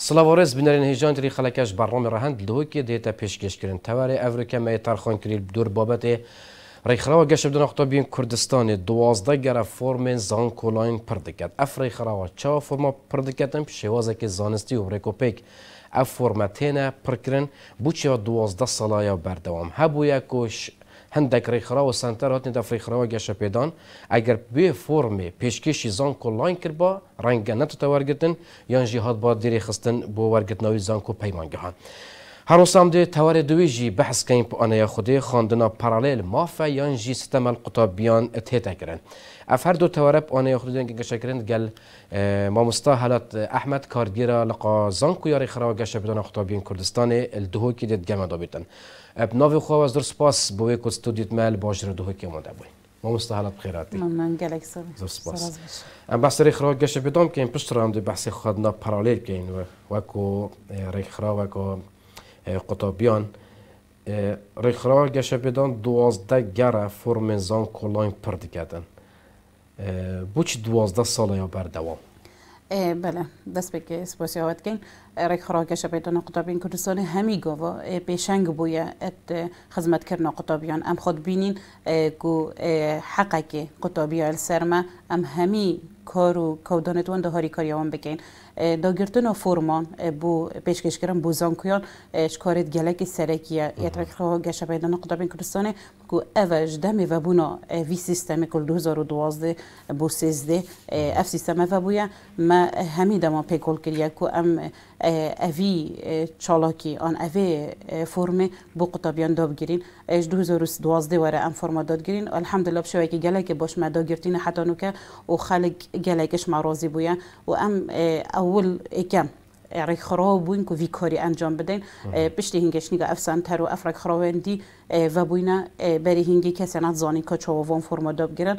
سلاوارز بنرین هیجان تری خلکش برنامه رهند لهو که دیتا پیشکش کردن توره افریقا می ترخان کرد دور بابت ریخراو گشت بدن اختابین کردستان دوازده گره فرم زان کلاین پردکت اف ریخراو چا فرما پردکتن شوازه که زانستی و ریکوپیک اف فرمتین پرکرن بوچی دوازده سالایا بردوام هبو یکوش هندک ریخرا و سنتر هاتن فریخرا و گشه پیدان اگر به فرم پیشکشی زان لاین کرد با رنگ نتو تورگتن یان جیهات با دیری خستن با ورگتناوی پیمانگه ها. هەرۆسام دێ تەوارە دوێژی بەحسکەین پ ئەنەیە خودێ خواندنا پارالل مافە یان ژی ستەمەل قوتابیان تێتەگرن. ئەف هەردوو تەوارە ئەنەیە خودێنکی گەشەکردن گەل مامۆستا هەلات ئەحمد کارگیرە لەقا زانکو یاری خراوە گەشە بدانە قوتابین کوردستانی دهۆکی دێت گەمە دابێتن. ئەپ ناوی خۆوە زر سپاس بۆ وێ کوستودیت مەل باشژر دهۆکی مادەبووین. مامۆستا هەڵات خێراتی ئەم بەس ڕێکخراوە گەشە بدام کەین پشت ڕاندی بەسی خواردنا پارالل بکەین وەکو ڕێکخراوەکە قطابیان ریخ را گشه بدان دوازده گره فرمزان کلان پردی کردن با دوازده ساله یا بردوام؟ بله دست بکنیم سپاسی آود کن. ڕێکخڕاگەشە بێتەنە کردستان همی هەمی پیشنگ بویه ات خدمت خزمەتکردە قطابیان ام خود بینین و حەقەکێ قوتابیال سەرمە ئەم هەمی کار و کاری آن کاریەوان دا گرتون و فرمان پیشکش پێشکەشکردن بو زانکویان شکارێت گەلێکی سەرەکیە یەترەکڕەوە گو اوش دمی و سیستم کل دوزار وی دوازده بو سیزده اف سیستم و سیستەمەە ما همی هەمی پیکل کریه که ام اوی چالاکی آن اوی فرم بو قطابیان داب گیرین اش 2012 وره ام فرما داد گیرین الحمدلله بشوی که گلک باش مدا گیرتین حتی که و خلق گلکش معراضی بویا و ام اول اکم عرق خراب بوین که وی کاری انجام بدین پشتی هنگش نگه افسان تر و افرق دی و بوینه بری هنگی کسی نه زانی که چو وان فرما داب گیرن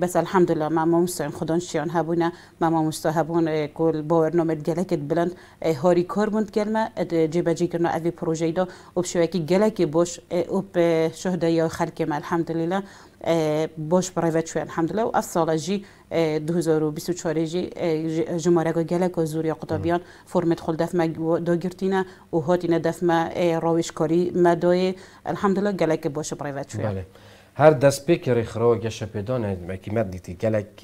بس الحمدلله ما مستوین خودان شیان هبونه ما ما مستو هبون کل باور نومد گلکت بلند هاری کار بوند گلمه جبه جی کرنو اوی پروژه دا اوب شوی که گلکی باش اوب شهده یا خلکم الحمدلله باش برای و چوی الحمدلله و از سال جی 2024 جی جماره گا گلک و زوری قطابیان فرمت خل دفمه دا گرتینه و هاتینه دفمه راویش کاری مدای الحمدلله حالا گلک باشه برای وچوی بله. هر دست پیکر خرا گشه پیدا مکیمت دیتی گلک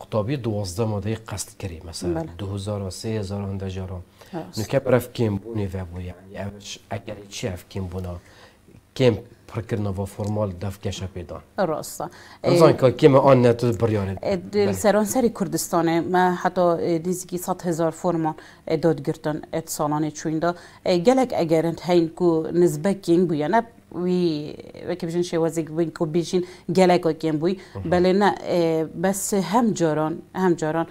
قطابی دوازده ماده قصد کری مثلا بله. دو هزار و سه هزار و هنده جاران نکه برف کم بونی و بو یعنی اگر چی اف کیم بونه کم پر و فرمال دف کشه پیدا راستا انسان که کم آن نتو بریانه سران سری کردستانه ما حتی نزدیکی ست هزار فرمان داد گرتن ات سالانه چوینده گلک انت هین کو نسبه کین بیانه وی وکی بجن شی وین کو بیشین بيجين جالك وكيم بلنا بس هم جاران هم جاران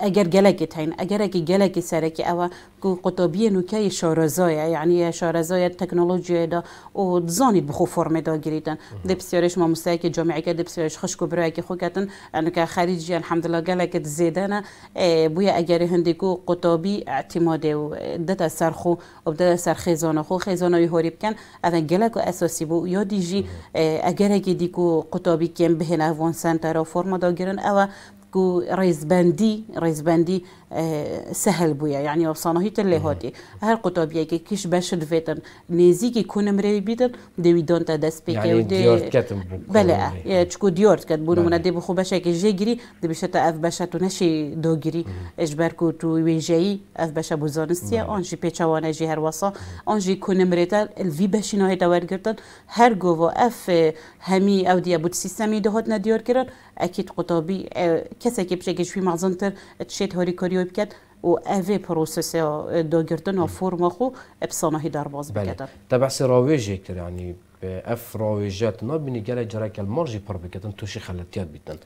اگر جالک تاین اگر اکی جالک کی او کو قطابی نوکای یعنی یعنی شارزایا تکنولوژی دا و زانی بخو فرم دا گریتن ده بسیارش ما مستعی که جامعه که بسیارش خشکو برای که خو کتن انو که خریجی الحمدلله گلک زیدن بویا اگر کو قطابی اعتماده و ده سر خو و ده سر خو خیزانه هوری بکن اذن گلکو اساسی بو یا دیجی اگر اگه دیگو قطابی کم به وان سنتر فرما دا گرن او کو ریزبندی ریزبندی سهل بويا يعني وصانهيت اللي هاتي هر قطاب يكي كيش باش فيتن نيزي كي كون مري بيدن دي دونت داس بيك يعني ودي ديور كاتم بلا يا تشكو كات كاتبون من دي بخو باش كي جيجري دي اف باشا اف نشي دو دوغري اجبر كو تو وي جي اف باشا ابو زونستيا اون جي بيتشا وانا جي هر وصا اون جي كون مريتا الفي باش نو هيتا ورغتن هر غوفو اف همي آه، او دي ابو سيستمي دهتنا ديور كرن اكيد قطابي آه، كسا كي بشي كي شوي معزنتر تشيت هوري كوري یۆ بکات و ئەێ پرۆسسیا دۆگرتن و فۆرمە خو ئەپسانەهی دەرباز بکەن تا بەسی ڕاوێژێکرانی ئەف ڕاوێژات نبینی گەلە جارەکە مەژی پڕ بکەن تووشی خەلەتیات بیتن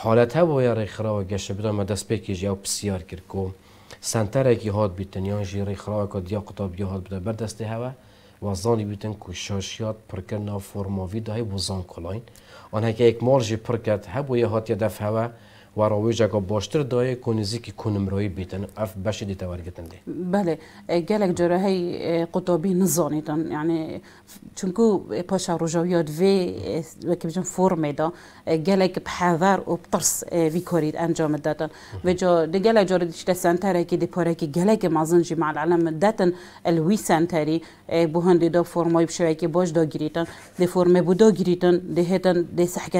حالەت هە بۆ یا ڕێکخراوە گەشە بدەمە دەستپێکیژ یا کرکو کردکۆ سنتەرێکی هات بیتن یان ژی ڕێکخراوەکە دیا قوتابی هات بدە بەردەستی هەوە وەزانی بیتن کو شاشیات پڕکردنا فۆرمۆوی دای بۆ آنکه یک مارژی پرکت هەبوو یە هااتە دەف و رویج اگه باشتر دایه کنیزی که کنم روی بیتن اف بشه دیتا ورگتنده بله گلک جره قطابی نزانیدن یعنی چونکو پاشا روژاویات وی و بجن فرمه دا گلک پهور و پترس وی کارید انجام دادن و جا دیگر گلک جره سنتره که دیپاره که گلک مازن جی معلالم دادن الوی سنتری بو هندی دا فرمایی بشوی که باش دا گریتن دی فرمه بو دا دی هتن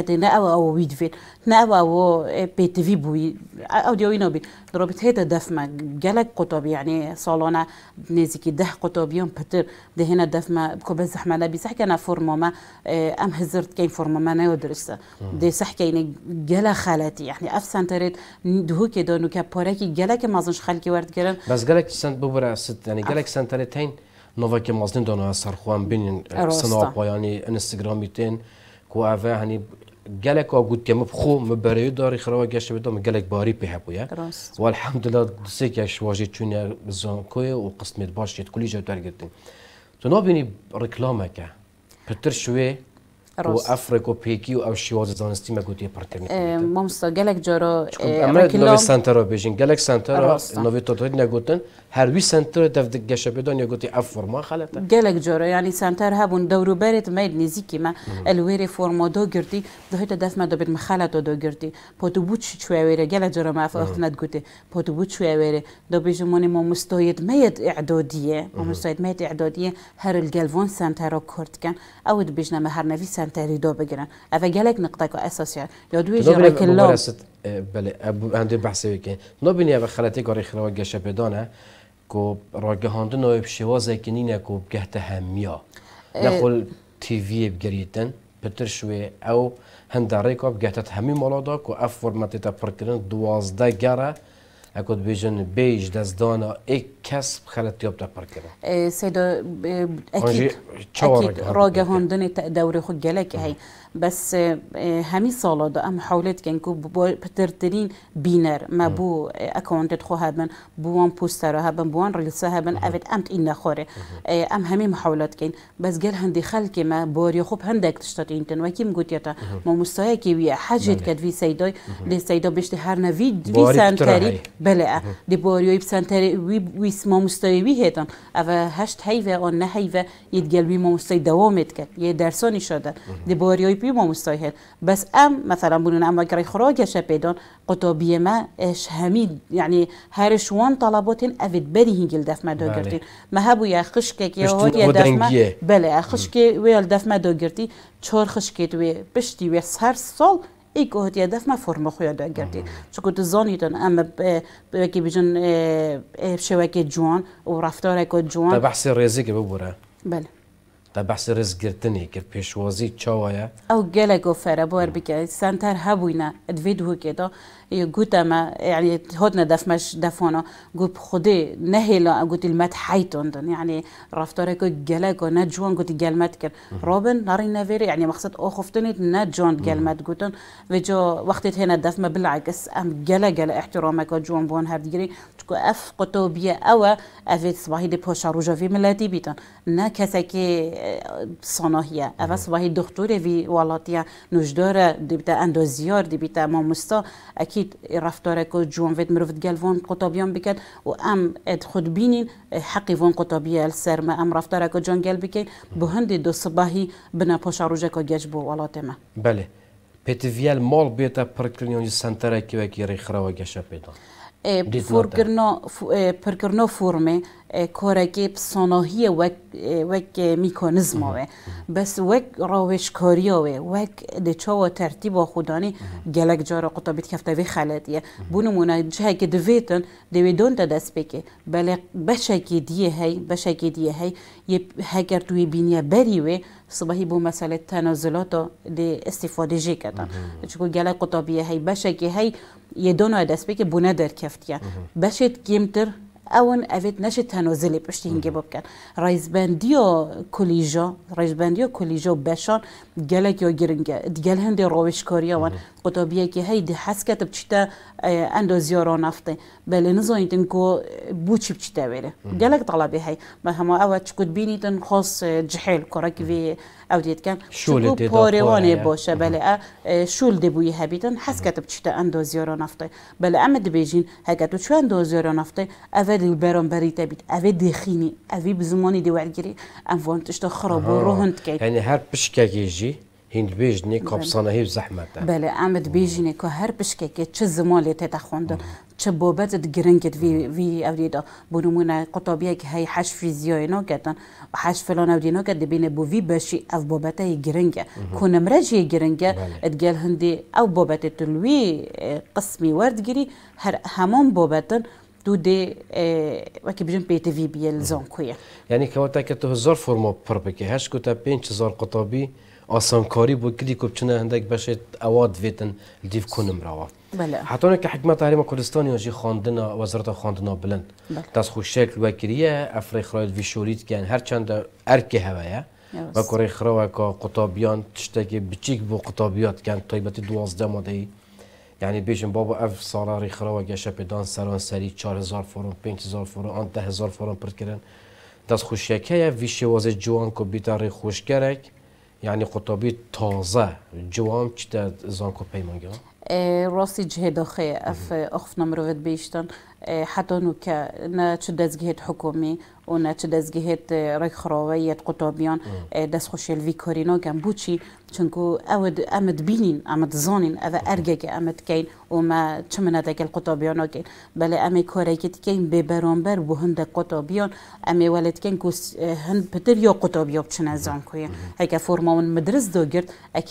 دی نه او او ویدفید نه او او تیوی TV بوي أوديوي نبي دربت هيدا دفمة جلك قطب يعني صالونا نزيك ده قطب يوم بتر ده هنا دفمة بكوب الزحمة لا بيصح كنا فورما ما آه، أم هزرت كين فورما ما درسته ده صح كين جلا خالتي یعنی يعني أف سنترت دهو که كده نو كباركي جلك ما مازنش خالكي ورد كرم بس جلك سنت ببره است ببرع ست يعني جلك سنترتين نوفاكي مازنين دانا سرخوان بين پایانی انستگرامی تین تين اوه هنی يعني گلک آگود که خو برای داری خراب گشته بدم گلک باری پی هبویه و الحمدلله که کش واجی چون زانکوی و قسمت باش کلی جا درگیردن تو نبینی رکلامه که پتر شوی راست و افریقو پیکی او شیواز زانستی ما گوتی پرتنی مامسا گلک جارا اما نوی سنتر را بیشین گلک سنتر را نوی توتوید نگوتن هر وی سنتر دفت گشه بدن یگوتی اف فرما خلطه گلک جارا یعنی سنتر هبون دورو برت مید نزیکی ما الویر فرما دو گردی دهیت دف ما دوبید مخلط دو گردی پاتو بود چی چوی ویره گلک جارا ما افتنات گوتی پاتو بود چوی ویره دو بیشمونی ما مستوید مید اعدادیه ما مستوید مید اعدادیه هر الگلوان سنتر را کرد کن او دو بیشنم هر نوی ئەوان تەریدۆ بگرن بله گەلێک نقطەکە بحث یا دوی ئەندێ بەسەوەکە نبینە بە خەلەتی گۆڕێکخەوە گەشە پێدانە کۆ ڕۆگەهاندنەوەی پشێوازێکی نینە کۆ بگەتە هەمیا نەخل تیVە بگەریتن پتر شوێ ئەو هەندارێک بگەتت هەمی مڵۆدا و ئەف فۆرمەتێتە پڕکردن دوازدە گەرە ئەکوت بێژن بێژ دەستدانە ئیک کس خلط یاب در پر سیدا اکید اکید را گهاندن دور خود گلک هی بس همی سالا دا ام حاولت کن که بترترین بینر ما بو اکانتت خو هبن بوان پوستر هبن بوان ریلس هبن اوید امت این نخوره ام همی محولت کن بس گل هندی خلک ما باری خوب هندک تشتات این تن وکیم گوتیتا ما مستایه که وی حجت بله. کد وی سیدای دی سیدا بشتی هر نوید وی سنتری بله دی وی سنتری وی ما مستوي بي هيتن اوه هشت هيفه آن نه یه يتقلبي ما مستوي دوامت كد یه درسانی شده دي باريوي پی ما مستوي هيت بس ام مثلا بنون اما كري خراج شبيدون قطابی ما اش همید یعنی هر شوان طلباتن افيد بدي هنجل دف ما دوغرتين ما هبو يا خشكك يا هو يا دف بله خشک ويل دف ما دوغرتي چور خشكيت وي پشتی وي هر سال ای که هدیه دف ما فرم خویا دا چون تو زانی دن اما بکی بیجن جوان و رفتار که جوان تا بحث رزق که ببوره بله تا بحث رزق گرتنی که پیشوازی وایه؟ او گله گفره بار بگه سنتر هبوینه ادوید هو که دا گوتما إيه، يعني هدنا دف مش دفونا قلت خدي نهلا قلت المات حيتون يعني رفتارك جلاك نجون قلت جلمات كن روبن ناري نافيري یعنی يعني مقصد او خفتني نجون جلمات قلتون فيجو وقت هنا دف ما بلعکس ام جلا احترام احترامك جون بون هر دیگری تكو اف قطوبية اوا افيت سواهی دي بوشا روجا في ملاتي بيتون نا كساكي صناهية افا صباحي دكتوري في والاتيا نجدورة دي بتا اندوزيور دي بتا مامستا اكيد اكيد رفتارك جوان فيت مروفت قال فون قطبيان و وام اد خود بينين حقي فون قطبيه السر ما ام رفتارك جون قال بكن بهندي دو صباحي بنا بوشا روجك جاجبو والله ما بله پتویل مال بیتا پرکنیانی سنتره که وکی ریخرا و گشه پیدا پرکردن فرمه کارکی صناهی وک وک میکانیزمه بس وک روش کاریه وک دچا و ترتیب خودانی گلک جار قطابیت کفته وی خلاتیه بونمونه جه که دویتن دویدون تا دست بکه بله بشه که دیه هی بشه که دیه هی یه هگر توی بینیه بریوه صبحی بو مسئله تنازلات ده استفاده جه کدن چون گلک قطابیه هی بشه که هی یه دونو ها دست بگیر بونا در کفت گیر بشه اون اویت نشه تنازلی پشتی هنگه ببکن رئیس بندی و کلیجا رئیس بندی و کلیجا یا بشان گل هندی روشکاری اون که حس قطابیەکی هەیدی حەسکەتە بچیتە ئەندۆزیۆرۆ نفتی بەێ نزۆینتن کۆ بچی بچیتەوێرە گەلک تەڵابی هەی بە هەما ئەوە چکوت بینیتن خۆس جحێل کۆڕێکی وێ ئەو دیتکەم پۆرێوانێ بۆشە بەێ شول دەبووی بله، هەبیتن حەسکەتە بچیتە ئەندۆزیۆرۆ نفتی بەلە ئەمە دەبێژین هەکەت و چوان دۆزیۆرۆ نفتی ئەvە دل بەرۆمبەری تەبیت ئەvێ دێخینی ئەوی بزمانی دیوەرگری ئەم خراب و خڕۆ بۆ ڕۆهند کەیت یعنی هەر پشکێکیژی هند بیژنی کابسانه هیو زحمت ده بله امد بیژنی که هر پشکه که چه زمالی تا خوندن چه بابت گرنگت وی وی اوریدا بنمونه قطابیه که های حش فیزیای نا کردن حش فلان اوری نا کرد بین بو وی بشی او بابت هی گرنگه کنم رجی گرنگه ادگل هندی او بابت تلوی قسمی ورد گیری هر همان بابتن دو دی وکی بجن پیت وی بیل زانکویه یعنی که وقتا که تو هزار فرما پر بکی هشت کتا پینچ هزار قطابی آسانکاری بود کدی کلی بچنه هندک بشه اواد ویتن دیف کنم روا بله حتی که حکمت ما کردستانی جی خواندن وزارت خواندن بلند بله. دست خوش شکل وکریه افری خرایت ویشوریت هر چند ارکه هوایه یعنی و کره خرا و که قطابیان بچیک بو قطابیات کن تایبتی دوازده ماده یعنی بیشم بابا اف سالا ری خرا و گشه سران سری چار هزار فرون پینج هزار فرون آن ده هزار فرون پر کرن دست خوشیکه ویشه جوان که بیتاری خوشگرک یعنی خطابی تازه جوام چی در زانکو پیمانگی راستی جه داخه اف اخف نمروت بیشتن حتونوکا حکومی و حكومي وناتشو دازجهت ريك خروية قطابيان داسخوش الفيكورينو كان بوشي تشنكو أود أمد بينين أمد زونين أذا أرجك أمد كين وما تشمنا ذاك القطابيان كين بلا أمي كوريكت كين ببرامبر وهند که تکین والد کین و هند یا يو قطابيو بتشنا زانكويا هيكا فورما ون مدرس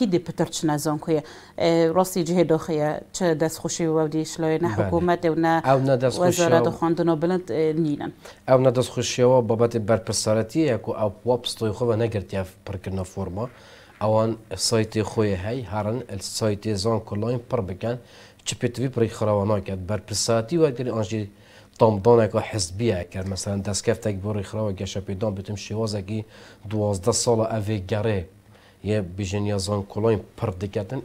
بتر تشنا زانكويا راسي جهه دوخيا تش داسخوشي ودي شلوينا بله. حكومات ونا أو وزارت خواندن و نینن او ندست خوشی و بابت برپرسارتی اکو او پوپستوی خوب نگرد یا پرکرنا فورما اوان سایت خوی هی هرن سایت زان کلاین پر بکن چه پیتوی پر خراوانا کرد برپرسارتی و اگر آنجی تام دانه که کرد مثلا دست کفتک بوری خراوان گشه پیدان بیتم شوازه که دوازده سال اوی گره یه بیژنیا زان کلاین پر دکتن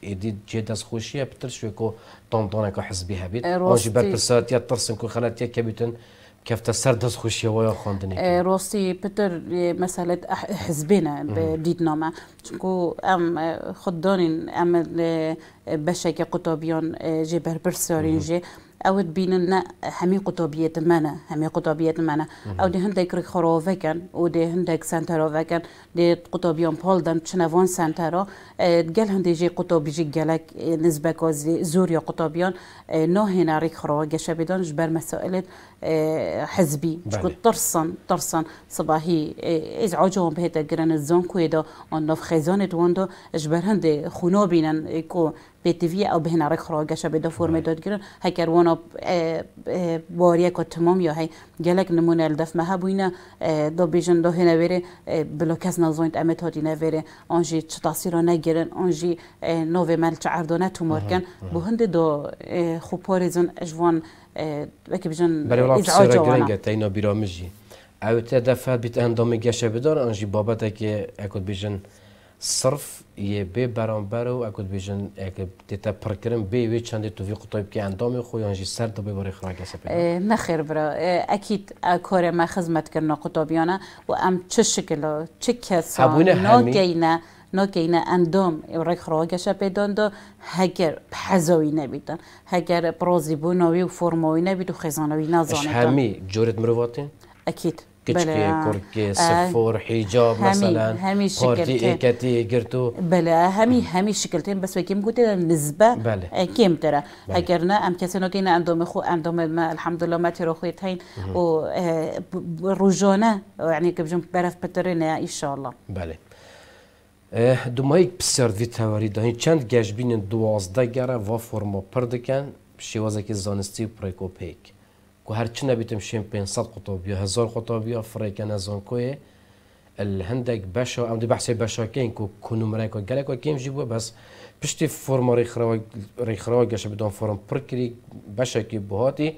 ایدی جه دست خوشیه پتر شوی که داندان که حزبی هبید آنجی بر پرسات یا ترسن که خلات یا کبیتن کفته سر دز خوشي خوانده خواندني روسي بتر مسألة به دیدنامه چون که ام خود ام بشکی قطبیون جبر برسورین جه او بيننا همي قطبية منا همي قطبية منا او دي هندك رخرو فكن ودي هندك سنتر فكن دي قطبيون بولدن تشنافون سنترو آه، تقال هندي جي قطبي جي قالك آه، نسبة كوزي زوريا قطبيون آه، نو هنا رخرو قشابيدون جبر مسائل حزبي شكون ترصن ترصن صباحي ازعجهم بهتا قرن الزون كويدو نوف خيزون وندو جبر هندي بينن كو BTV او بهنا رك خروجش بده فرم بله. داد گرن هکر وانا باریا کو تمام یا هی گلک نمونه الدف مها بوینا دو بیژن دو هنا وره بلوکس نزوینت امت هادی نوره آنجی چه تاثیر نگیرن آنجی نوو مل چه عردانه تو مارکن بو هند دو خوب خوبارزن اجوان وکی بیژن ازعاج جوانا تینا بیرامجی او تا دفعه بیت اندام گشه بدار آنجی بابت که اکود بیژن صرف یه بی برانبر و اگه بیژن اگه دیتا پرکرم بی وی چندی توی قطعیب که اندام خوی آنجی سر تا بیباری خراک نه خیر برا اکید کار ما خدمت کرنا قطعیبیانه و ام چه شکل چه کسا ناگینه ناگینه اندام برای خراگش پیدا دا هگر پزاوی نبیدن هگر برازی ناوی و فرماوی نبید و خزانوی نزانه همی جورت مرواتین؟ اکید کچکی کرکی سفور حجاب مثلا پارتی اکتی گرتو بله همی همی شکلتین بس وکیم گوتی نسبه بله. کم ترا اگر نه ام کسی نو گینه اندام خو اندام ما الحمدلله ما تیرو خویت هین و روزانه، یعنی بجم برف پترینه ایشالله بله دو بله دمایک پسر دوی توری دانی چند گشبین دوازده گره و فرما پردکن شیوازه که زانستی پیک کو هەرچی نەبیتم شوێن 500 قوتۆبیە هزار قوتۆبیە فڕێکە نەزانکۆێ هەندێک بەش ئەم دی بەحسی بەشەکەین و کونومرێکۆ گەلێکۆ گەمژی بووە بەس پشتی فۆرمە ڕێکخراوە گەشە فرم پرکری بشه که بهاتی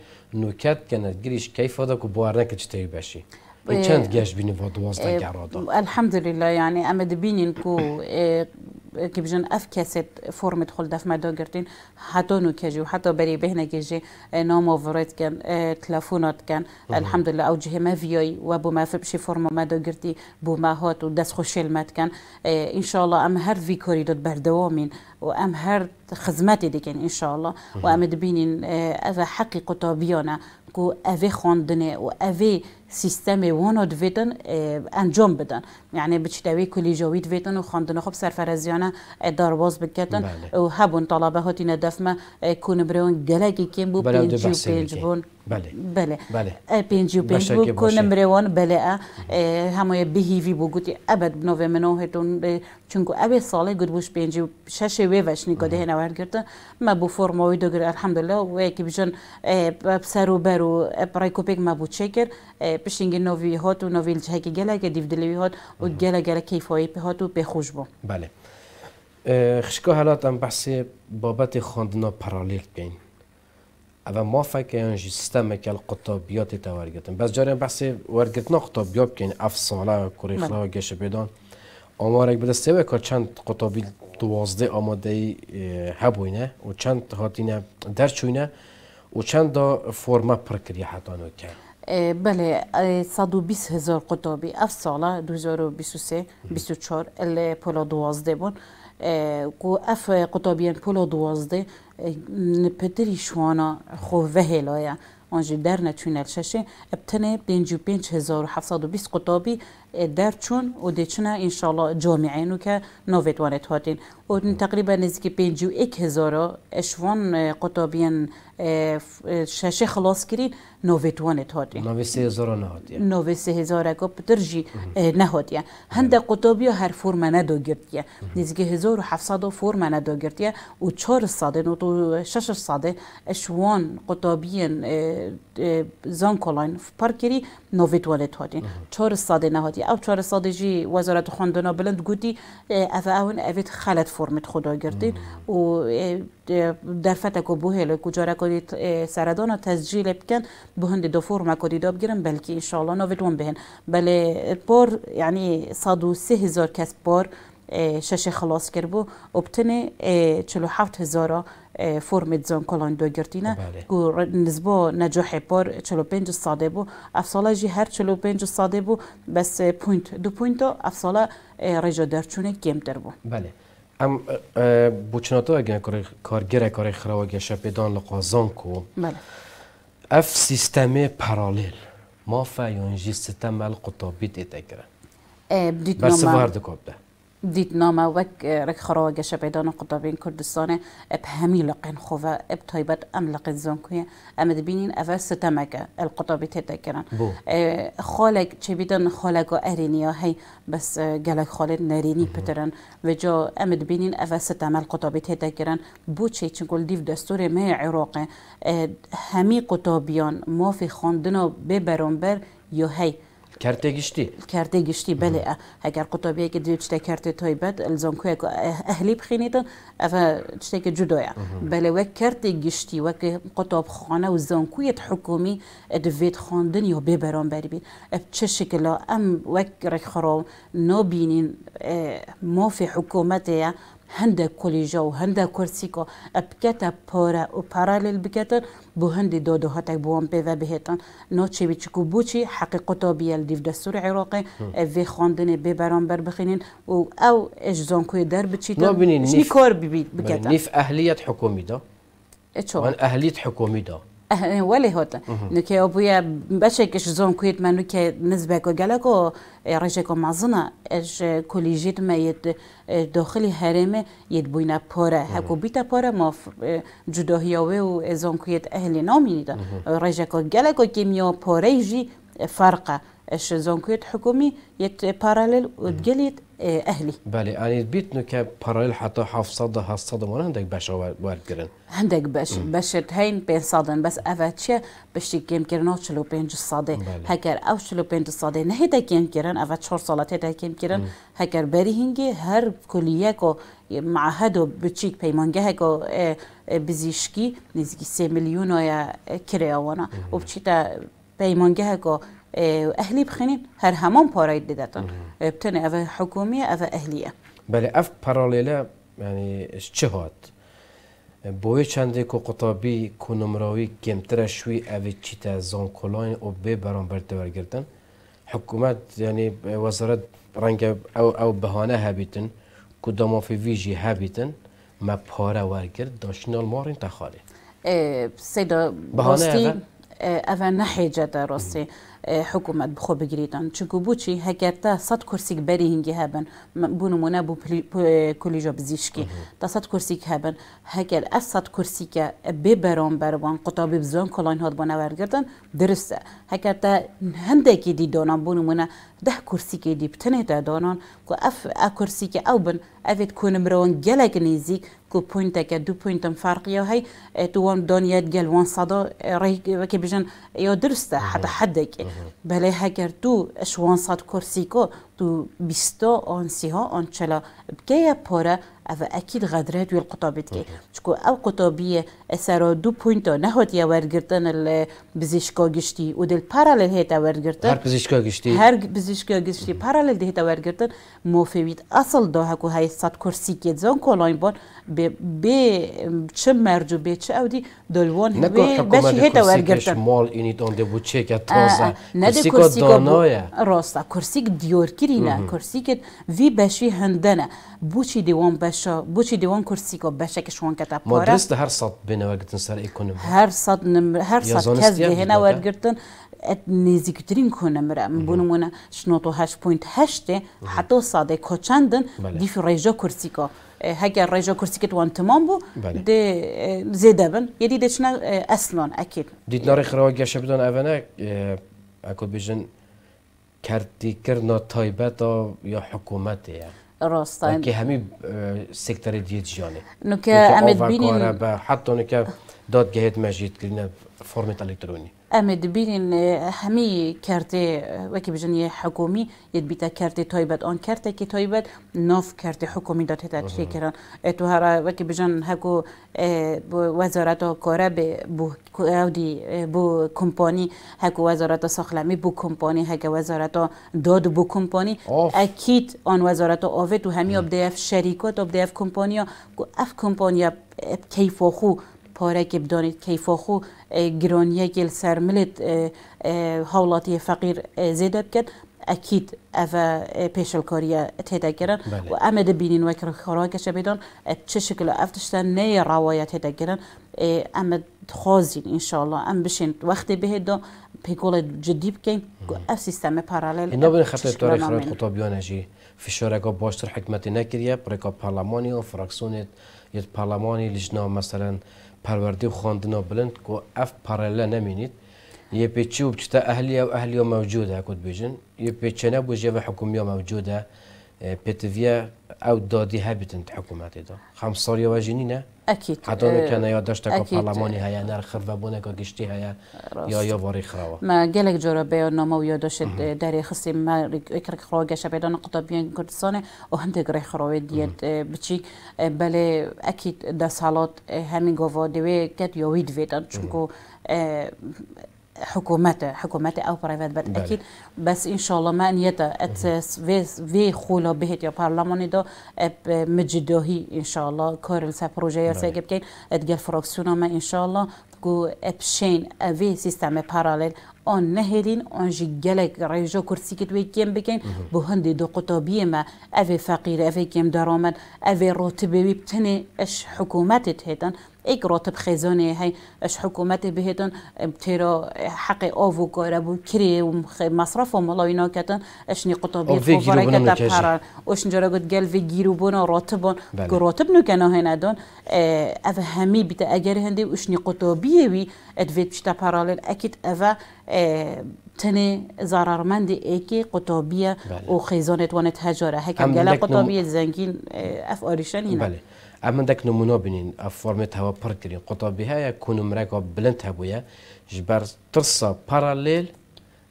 نوکت کنه گریش کەیفۆدا و بوارنەکە چتەوی بەشی. چند گەشت بینی بۆ دوۆستا گەڕۆدا ئەلحەمدلله یعنی ئەمە دبینین کو کی بژن ئەف کەسێت فۆرمت خۆل دەفمەدۆگرتین هەتۆن و کێژی إيه، و حتا بەری بهێنە گێژی نامۆڤڕێتکەن تلەفۆنەتکەن ئەلحەمدلله ئەو ما ڤۆی و بۆ مافبشی فۆرمەمەدۆگرتی بۆ ماهۆت و دەستخۆشێلمەتکەن ئینشاءله ئەم هەر ڤی کۆریدۆت بەردەوامین و ئەم هەر خزمەتی دیکەن ئینشاءله و ئەمە دبینین ئەە حەقی قوتۆبیۆنە و ئەێ خوۆندنێ و ئەێ سیستم وانو دویتن انجام بدن یعنی به کلی جوید دویتن و خاندن خوب سرفرازیانه درواز بکتن بله. و هبون طلابه هاتی ما کون برون گلگی کم بو پینج و پینج بون بله بله بله پینج و پینج بو کون برون بله همه بهیوی بو گوتی ابد بنوه منو هتون چونکو اوی ساله گود بوش پینج و شش ویوش وش نگاده نوار گرتن ما بو فرماوی دوگر الحمدلله و یکی بجن سرو برو برو کوپیک ما بو چکر پشینگ نوی هات و نویل که گله دیو دلوی هات و گله گله کیفایی پی هات و به خوش با بله خشکا حالات هم بحث بابت خواندنا پرالیل بین او ما فکر این سیستم که القطابیات تورگتن بس جریان بحث ورگتنا قطابیات بین افسانه و کریخلا و بله. گشه بدان آمار اگه بدسته و که چند قطابی دوازده آماده هبوینه و چند هاتینه درچوینه و چند دا فرما پرکریه حتانو کرد 120 هزار اف ئەف ساڵە 24 لە پۆلۆ دوازدە بوون و اف قوتۆبیان پۆلۆ دوازدە پدری شوانا در نتونل ششه ابتنه 55720 قطابی در چون و دچنا انشالله جامعه اینو که وانت هاتین و تقریبا نزدیک پنجی و ایک هزارا اشوان قطابیان شش خلاص کرین وانت هاتین نوی سه هزارا نهاتین نوی سه هزار اگه درجی نهاتین هند قطابی هر فرمه ندو گردیه نزدیک هزار و هفتصد فرم ندو گردیه و چار ساده و تو شش ساده اشوان قطابیان زانکولان نوید وانت هاتین چار ساده نهاتین او ئەو چۆرە سەدەژی وەزارەت بلند گوتی ئەفاون ئەوێت خەلت خدا و دەرفەتەکە بۆ هێلە و جارەکەی سەردانە تەزجی لێ بکەن بە هەندی دۆفۆرمە کۆدیدا بگرن بەلکی ئینشاءڵە نۆڤێتوان بهێن بەێ پۆر یعنی هزار کەس پۆر شش خلاص کرد بوو چلو هفت هزارە زن کلان دو گرتینه که نسبا نجاح پار 45 ساده بو افساله جی هر 45 ساده بو بس پوینت دو پوینتو افساله رجا در چونه کم در بو بله ام بوچناتا اگه کارگر کار خراواگه شپیدان لقازان کو بله اف سیستم پرالیل ما فیانجی ستم القطابی دیده گره بس وارد کبده دیدنامە وەک ڕێکخەڕەوە پیدا بێدان و قوتابین کوردستانێ همی لقین اب اب تایبت تایبەت ئەم لەقێن زۆنکوێ ئەمە دبینین ئەە ستەمەکە ئەل قوتابی تێدەکەن چه بیدن خۆلەک و ها هی بس گلک خۆلێت نرینی پترن وجا ئەمە دبینین ئەە ستەمەل قوتابی تێدەگرن بۆ چێ چگول دیو دستور می عێراقێ همی قوتابیان مافی خاندنو و بر یو هی کرته گشتی کرته گشتی بله هگر قطبیه که دیو چتا کرته توی بد الزام اهلی بخینیتن اف چتا که جدایا بله وک کرته گشتی وک قطب خانه و زانکویت حکومی دوید خواندن یا ببران بری بین اب چه شکلا ام وک رخ خرام نبینین مافی هەندە کۆلیژە و هەندە کورسیکۆ ئە بکەتە پۆرە و پارالیل بکەتن بۆ هەندی دۆ دوهاتێک بۆم پێوە بهێتن نۆچی بچک و بچی حقی قوتۆبیل دیفدە سوور عێراقی ئەێ خب. خوندنێ بێ بەرامبەر بخینین و ئەو ئەش زۆنکوی دەر بچیت کۆر بکەن نیف ئەهلیت حکومیدا ئەهلیت حکومیدا وەێ هۆتە نکەوە بووە بەشێکش زۆن کویت من کو نزبێکۆ گەلەکۆ ڕێژێکۆ مازنە ئەش کولیژیت مەیت دۆخلی حرم یت بووینە پۆرە هەکو بیتە پۆرە مۆف جودۆهیەوێ و زۆن کویت ئەهلی نامینیدا کو گەلەکۆ کیمیەوە پۆرەی ژی فارقه زونكويت حكومي يت باراليل وتقليت اهلي بله يعني نو كان باراليل حتى حاف صدى هالصدم ولا عندك باشا وارد كرن عندك باش باش هين بين صادن بس افاتشي باش كيم كرنوت شلو بين الصادي هكر او شلو بين الصادي نهيدا كيم كرن افات شور صلاتي تا كيم كرن هكر باري هنجي هر كلياكو مع هدو بتشيك بيمانجا هكو بزيشكي نزكي 3 مليون يا كريوانا وبتشيتا پەیمانگەهەکۆ اهلی بخینین هر همون پارای دەداتن بتن او حکومیە ئەە ئەهلیە بەێ ئەف پەراڵێلە ینی چ هات کو چندێک و شوی او چی شووی او چیتە زۆنکۆلاین و بێ حکومت، یعنی وزارت، وەزارەت او، او بهانه بەهانە هەبیتن کو دەمۆفیڤژی هەبیتن ما پارە ورگرد داشنال مارین تەخالی سێ بەهانە ئەە نەحێجە دەڕۆستی حکوومەت بخۆ بگریتن چکو بچی هەگەرتە سەد کورسیک بەری هنگگی هەبن بوونمونە بوو کولیژە پزیشکی تا سەد کورسیک هەبن هەگەر ئە سەد کورسیکە بێ بەرۆم بەربوون قوتابی بزۆن کۆلاین هات بۆ نەوەرگردن درستە هەکەتە هەندێکی دی دۆنان بوونمونە ده کورسیکی دی بتنێتە دۆنان کو ئەف ئە کورسیکە ئەو بن ئەێت کونمرەوەن گەلێک نزیک کو پوینت که دو پوینت فرق یا هی تو وان دنیا گل وان صدا ری که بیشن یا درسته حد حده که بله هگر تو اش وان صد کرسی کو تو بیستو آن سیها آن چلا بکیه پاره اکید ئەکیل و وێ قوتابێتکە چکو دو پوینتۆ نەهۆتیە وەرگرتنە لە گشتی و دل پارالل هێتا هر پزیشکۆ گشتی هر پزیشکۆ گشتی پارالل اصل وەرگرتن مۆفێویت ئەسڵ به چه سەد کورسیکێ زۆن کۆلۆین بۆن بێ چ مەرج و بێ چ ئەودی کورسیکت وی بەشی هەندەنە دي دیوان بەش باشا بوشي ديوان كرسي كو باشا كشوان كتا بارا مدرس ده هر صد بينا وقتن سر اي كونم هر صد نمر هر صد كز هنا ورگرتن ات نیزی کترین کونم را مبونمونا شنوتو هش پوینت هشته حتو صد کوچندن دیف ریجا کرسی کو هگر رجا کرسی که توان تمام بو بله. ده زیده بن یه دیده چنه اصلان اکید دید ناری خراوه گشه بدان اوانه اکو بیجن کردی کرنا تایبه تا یا حکومت یا راستن که همی سکتر دیت جانه نو که امید بینین حتی نکه دادگهت دادگاهیت مجید کردن فرمت الکترونی ئەمە دەبینین هەمی کارتێ وەکی بژنیە حکومی یبیتە آن تایبەت که کارتێکی تایبەت نف کرده حکومی دا تێتا تشکردن تو هەرا وەکی بژن هەکو وەزارەتە کۆرە ئەودی بۆ کمپانی هەکو وەزارەتە ساخلامی بۆ کمپانی هەکە وەزارەتە داد بۆ کمپانی ئەکییت ئەن وەزارەتە ئاێت و هەمی ئەبدەف شەریکۆت ئەبدەف کمپانیا ئەف کمپانیا کەیفۆخوو کیف خو کەیفۆخ و سرملت سەرملێت فقیر زیاد زێدە اکید ئەکییت ئەە کاری تێداگەرن و ئەمە دەبینین وەک خوراکش بدۆن چه شکل افتشتن نه نەیە ڕاوایە تێداگەرن ئەمە خۆزین ئینشاءله ئەم بشین به بهێدۆ پێگوڵێ جدی بکەین ئەف سیستم پارالل خۆتۆبیۆنەژی فشارەکە باشتر حکمت نکریه پرێکا پارلمانی و فراکسونێت یه پارلمانی لیژنا مەسەرەن. پروردی خواندنا بلند کو اف پراله نمینید یه پیچی و بچتا اهلی و اهلی موجوده کد بیجن یه پیچه نبوش یه حکومی موجوده پیتویه او دادی هبتند حکومت دا خم سالی و جنینه اكيد حتى كان اه، يا دشتك برلماني هيا و بونه بونك گشتي هيا يا يا واري خراوه ما قالك جورا بيان اه، ما ويا دشت در خصي ما اكرك خرو گش بيدان قطبيان كردستان وهند گري خراوه ديت اه، بچي بله اكيد ده سالات همين گوا دوي كت يا ويد ويتن چونكو حکومت حکومت او پرایوت بد اکید بس ان شاء الله ما ات وی خولا بهت یا پارلمان دا مجدوهی ان شاء الله کار سه پروژه یا سگ کین ات گل فراکسیون ما ان شاء الله گو اپشین اوی سیستم پارالل آن نهلین آن گلک ریجا کرسی که توی کم بکن بو هندی دو قطابی ما اوه فقیر اوه کم درآمد اوه راتبه وی بتنه اش حکومتت هیتن ایک راتب خزانه های اش حکومت بهتن تیرا حق آوو کاره بو کری و مصرف و ملاوی ناکتن اش نی قطابی خوبره کتا پارا اش نجارا گد گل و گیرو بنا راتبان که راتب نکنه بله. های ندان اوه همی بیتا اگر هنده اش نی قطابی وی ادوید بشتا پارالل اکید اوه تنه ضررمند ایکی قطابیه بله. و خیزان وانت هجاره هکم گله قطابیه زنگین اف آریشن هینا بله اما دک نمونه بینین اف فرم هوا پر کرین قطابی های کنم رکا بلند هبویه جبر ترسا پرالیل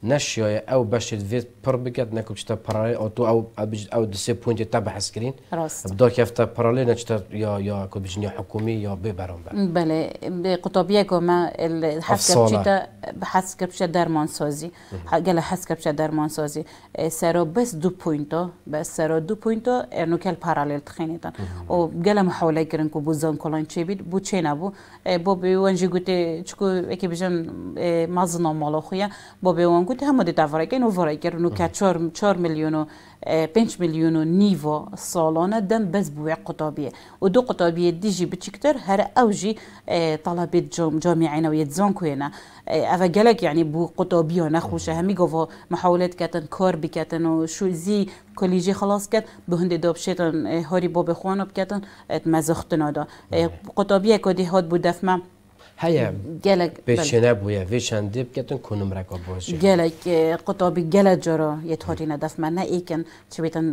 نشیای ئەو بەشت بێت پڕ بکات نەکوچتە پڕی ئەو تو ئەو ئەو دسێ پوینتی تا که دۆکەفتە پڕلی نەچتە یا یا کو بژنی حکومی یا بی بێ بەرەمبە بەێ قوتۆبیە کۆمە حەفسەتە حەسکە بچە دەرمانسۆزی گەلە حەسکە بچە دەرمانسۆزی سەرۆ بس دو پوینتۆ بس سەرۆ دو پوینتۆ نوکەل پارالێل تخێنێتن و گەلە مححولی کردن و بوو کلان چی چێ بیت بوو چێ نبوو بۆ بێوەنجی گوتێ چکو ئەکی بژم مازنەوە ماڵۆخە بۆ بێوەنگ گوت هەمە دی داڤڕێکەکەین و ڤڕێگەرن و کە 4 میلیۆن و 5 میلیۆن و نیڤۆ سالانه دەم بەس بوی قطابیه و دو قطابیه دوو قوتابیە دیژی بچیکتر هەر ئەوژی تەڵابێت جۆمی عینەوەیە زۆن کوێنە اوه گلک یعنی بوو قوتابیۆ نەخوشە هەمی گۆڤۆ محاولت کەتن کار بکەتن و شوزی کلیژی خلاص کرد به هندی دابشتن هاری باب خوان ات مزخت دا قطابیه کدی هاد بود دفمه هیا گلگ بچه بله. نبویه وی چندی بکتون کنم رکا بازی گلگ گله گلگ یه تاری دفعه نه ایکن چه بیتن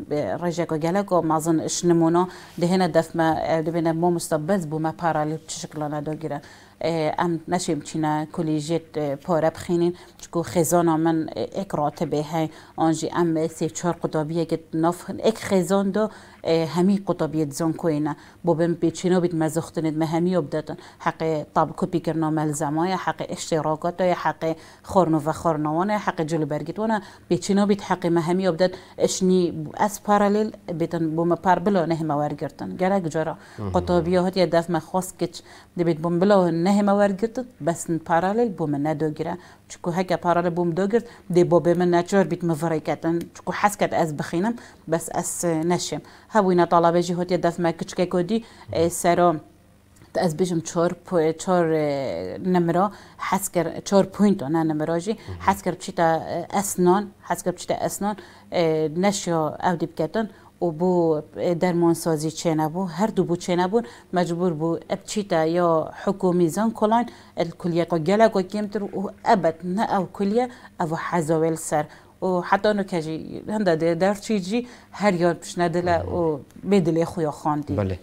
رجی که گلگ و مازن اش نمونا دهی دفعه من دبینه ما مستبز بو ما پارالی چشکلا ندار گیره ام نشیم چینا کلیجت پاره بخینین چکو خزانا آمن اک راتبه های آنجی ام سی چار قطابیه گت نف اک خزان دو همی قطابیت زن کوینا بوبن چینا بید مزختنید مهمی ابدتن حق طاب کپی کرنا ملزمای حق اشتراکات و حق خورنو و خورنوانه حق جلو برگیت وانا چینا بید حق مهمی ابدت اشنی از پارالل بیتن بوم پار بلا ما ورگرتن گرگ جرا قطابیه هات دفت مخواست کچ دبیت بلا نه ما ورگرد بس پارالل بوم ندوجره چون که هک پارالل بوم دوگرد دی بابه من نجور بیت مفرکتن چون حس از بخینم بس از نشم هوا اینا جهود جهت یه دفتر کجکه کودی سرام از بیشم چهار چهار نمره حس کر چهار پوینت آن نمره جی حس کرد حسکر تا اسنون حس کرد بچه تا نشیا عودی بکاتن و چه هر هر دو بوو چه مجبور مجبور ئەب تا یا حکومیزان کلیه قجلا گەلەکە کێمتر و ابت نه او کلیه او حەزەوێل سر و حتی در چی جی هر یاد پش ندله و خاندی بله،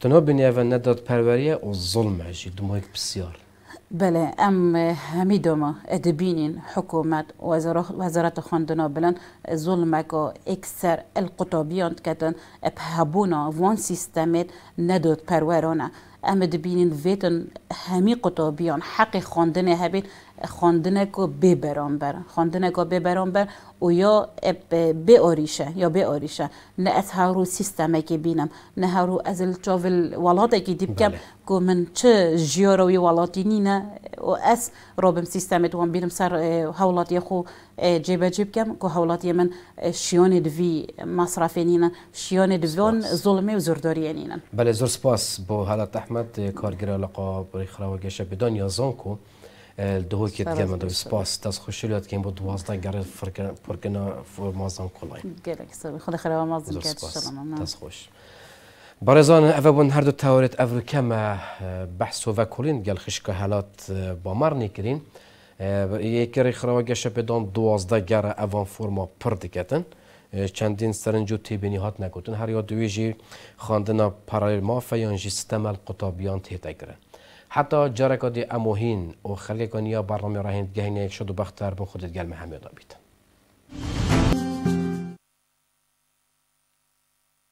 تنها بینی تەنها نداد پروریه و ظلمه جی دمۆیک بسیار بله ام همی دوما ادبینین حکومت وزارت خاندانا بلن ظلمک و اکثر القطابیان کتن اپ هبونا وان سیستمیت ندود پرورانه ام ادبینین ویتن همی قطابیان حق خاندانه هبید خواندن کو به بر، خواندن کو به بر و یا به آریشه یا به آریشه نه از هارو سیستم که بینم نه هارو از الچاول ولاده که دیب کم که بله. من چه جیاروی ولاتی نینه و از رابم سیستم دوام بینم سر هولاتی خو جیب جیب کم که هولاتی من شیان دوی مصرفی نینه شیان دوان ظلمه و زرداری نینه بله سپاس با حالت احمد کارگره لقا بری خراوگشه بدان یا که دیگه مدو سپاس خوشحالی هات که این بود دوازده گره فرکن فرمازان کلای گلک خدا خیر و مازن کرد شما دست خوش بارزان اول هر دو تاورت اول کم بحث و کلین گل خشک حالات مر نکرین یکی ری خرما گش بدن دوازده گره اوان فرما پر چندین سرنجو و تیبینی هات نگوتن هر یا دویجی خواندنا پارالل مافیان جی ستمل قطابیان تیتگرن حتی جارکات اموهین و یا برنامه راهند گهینه شد و بختر به خودت گلمه همه دابید